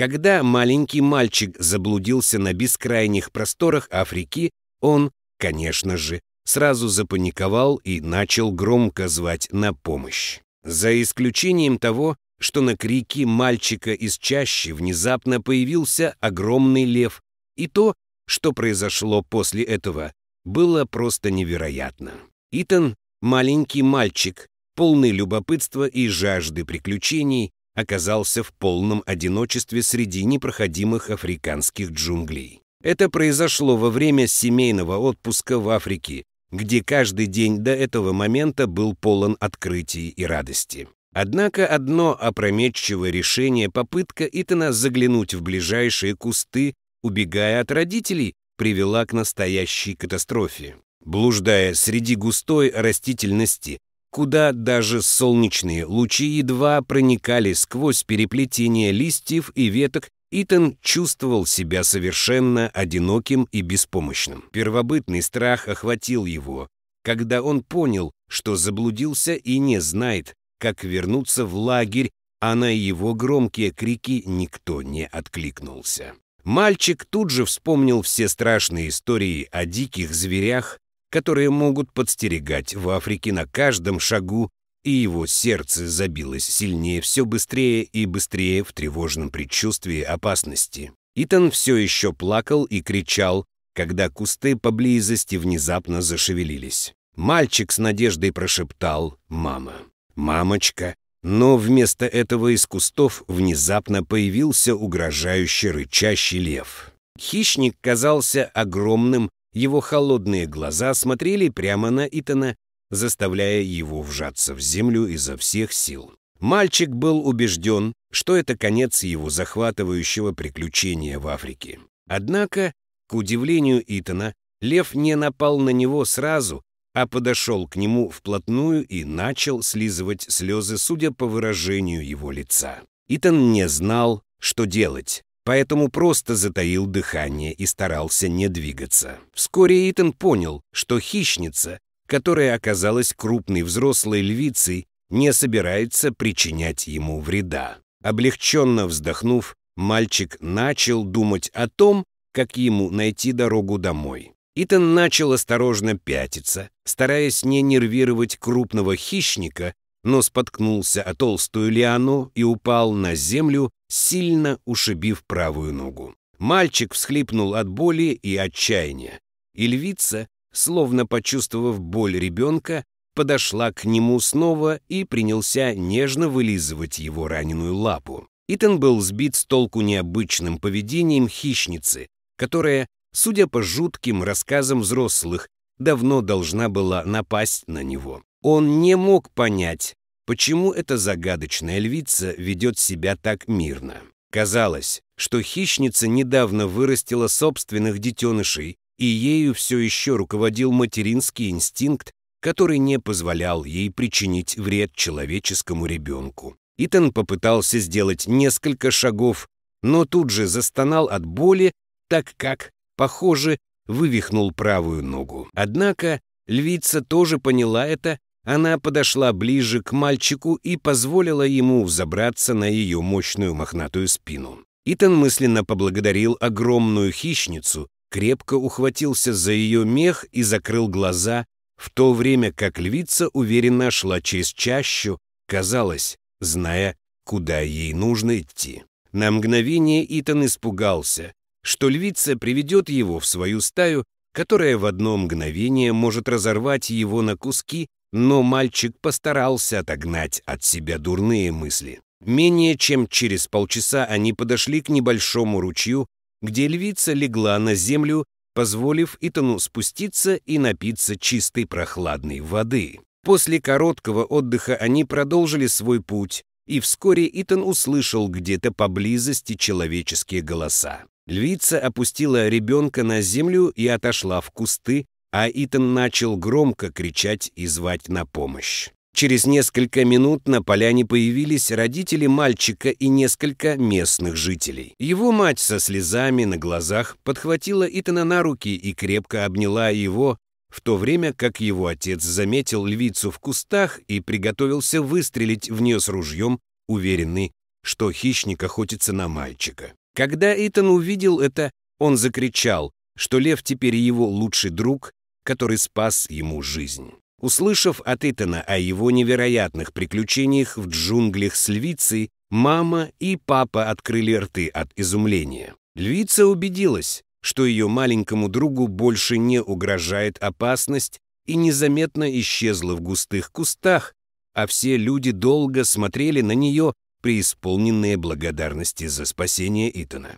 Когда маленький мальчик заблудился на бескрайних просторах Африки, он, конечно же, сразу запаниковал и начал громко звать на помощь. За исключением того, что на крики мальчика из чащи внезапно появился огромный лев, и то, что произошло после этого, было просто невероятно. Итан, маленький мальчик, полный любопытства и жажды приключений, оказался в полном одиночестве среди непроходимых африканских джунглей. Это произошло во время семейного отпуска в Африке, где каждый день до этого момента был полон открытий и радости. Однако одно опрометчивое решение, попытка Итана заглянуть в ближайшие кусты, убегая от родителей, привела к настоящей катастрофе. Блуждая среди густой растительности, куда даже солнечные лучи едва проникали сквозь переплетение листьев и веток, Итан чувствовал себя совершенно одиноким и беспомощным. Первобытный страх охватил его, когда он понял, что заблудился и не знает, как вернуться в лагерь, а на его громкие крики никто не откликнулся. Мальчик тут же вспомнил все страшные истории о диких зверях, которые могут подстерегать в Африке на каждом шагу, и его сердце забилось сильнее все быстрее и быстрее в тревожном предчувствии опасности. Итан все еще плакал и кричал, когда кусты поблизости внезапно зашевелились. Мальчик с надеждой прошептал «Мама! Мамочка!» Но вместо этого из кустов внезапно появился угрожающий рычащий лев. Хищник казался огромным его холодные глаза смотрели прямо на Итана, заставляя его вжаться в землю изо всех сил. Мальчик был убежден, что это конец его захватывающего приключения в Африке. Однако, к удивлению Итана, лев не напал на него сразу, а подошел к нему вплотную и начал слизывать слезы, судя по выражению его лица. Итан не знал, что делать, поэтому просто затаил дыхание и старался не двигаться. Вскоре Итан понял, что хищница, которая оказалась крупной взрослой львицей, не собирается причинять ему вреда. Облегченно вздохнув, мальчик начал думать о том, как ему найти дорогу домой. Итан начал осторожно пятиться, стараясь не нервировать крупного хищника, но споткнулся о толстую лиану и упал на землю, сильно ушибив правую ногу. Мальчик всхлипнул от боли и отчаяния, и львица, словно почувствовав боль ребенка, подошла к нему снова и принялся нежно вылизывать его раненую лапу. Итан был сбит с толку необычным поведением хищницы, которая, судя по жутким рассказам взрослых, давно должна была напасть на него. Он не мог понять, Почему эта загадочная львица ведет себя так мирно? Казалось, что хищница недавно вырастила собственных детенышей, и ею все еще руководил материнский инстинкт, который не позволял ей причинить вред человеческому ребенку. Итан попытался сделать несколько шагов, но тут же застонал от боли, так как, похоже, вывихнул правую ногу. Однако львица тоже поняла это она подошла ближе к мальчику и позволила ему взобраться на ее мощную мохнатую спину. Итан мысленно поблагодарил огромную хищницу, крепко ухватился за ее мех и закрыл глаза, в то время как львица уверенно шла через чащу, казалось, зная, куда ей нужно идти. На мгновение Итан испугался, что львица приведет его в свою стаю, которая в одно мгновение может разорвать его на куски но мальчик постарался отогнать от себя дурные мысли. Менее чем через полчаса они подошли к небольшому ручью, где львица легла на землю, позволив Итану спуститься и напиться чистой прохладной воды. После короткого отдыха они продолжили свой путь, и вскоре Итан услышал где-то поблизости человеческие голоса. Львица опустила ребенка на землю и отошла в кусты, а Итан начал громко кричать и звать на помощь. Через несколько минут на поляне появились родители мальчика и несколько местных жителей. Его мать со слезами на глазах подхватила Итана на руки и крепко обняла его, в то время как его отец заметил львицу в кустах и приготовился выстрелить в нее с ружьем, уверенный, что хищник охотится на мальчика. Когда Итан увидел это, он закричал, что лев теперь его лучший друг который спас ему жизнь. Услышав от Итана о его невероятных приключениях в джунглях с львицей, мама и папа открыли рты от изумления. Львица убедилась, что ее маленькому другу больше не угрожает опасность и незаметно исчезла в густых кустах, а все люди долго смотрели на нее, преисполненные благодарности за спасение Итана.